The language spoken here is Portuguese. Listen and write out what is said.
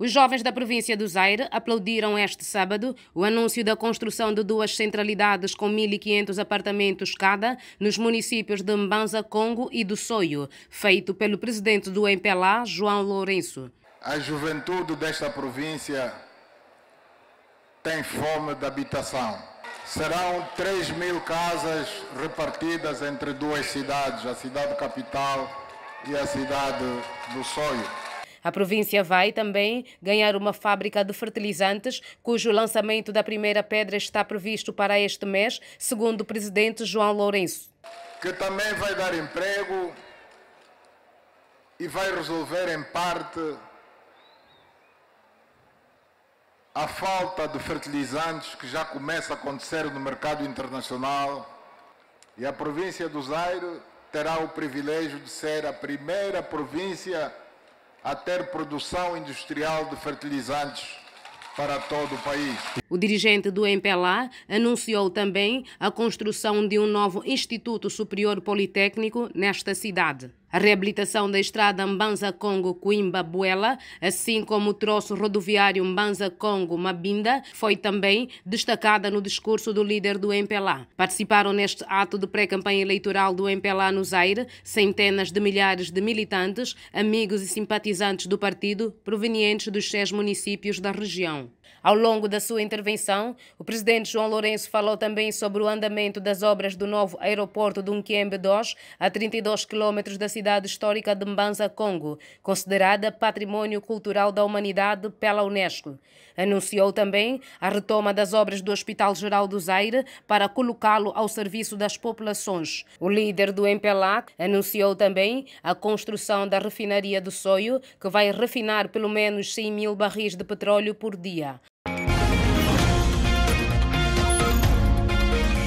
Os jovens da província do Zaire aplaudiram este sábado o anúncio da construção de duas centralidades com 1.500 apartamentos cada nos municípios de Mbanza, Congo e do Soio, feito pelo presidente do MPLA, João Lourenço. A juventude desta província tem fome de habitação. Serão 3 mil casas repartidas entre duas cidades, a cidade capital e a cidade do Soio. A província vai também ganhar uma fábrica de fertilizantes, cujo lançamento da primeira pedra está previsto para este mês, segundo o presidente João Lourenço. Que também vai dar emprego e vai resolver em parte a falta de fertilizantes que já começa a acontecer no mercado internacional e a província do Zaire terá o privilégio de ser a primeira província a ter produção industrial de fertilizantes para todo o país. O dirigente do MPLA anunciou também a construção de um novo Instituto Superior Politécnico nesta cidade. A reabilitação da estrada Mbanza-Congo-Coimbra-Buela, assim como o troço rodoviário Mbanza-Congo-Mabinda, foi também destacada no discurso do líder do MPLA. Participaram neste ato de pré-campanha eleitoral do MPLA no Zaire centenas de milhares de militantes, amigos e simpatizantes do partido provenientes dos seis municípios da região. Ao longo da sua intervenção, o presidente João Lourenço falou também sobre o andamento das obras do novo aeroporto de Unquiembe 2, a 32 quilômetros da cidade histórica de Mbanza, Congo, considerada património Cultural da Humanidade pela Unesco. Anunciou também a retoma das obras do Hospital Geral do Zaire para colocá-lo ao serviço das populações. O líder do MPLAC anunciou também a construção da refinaria do Soio, que vai refinar pelo menos 100 mil barris de petróleo por dia.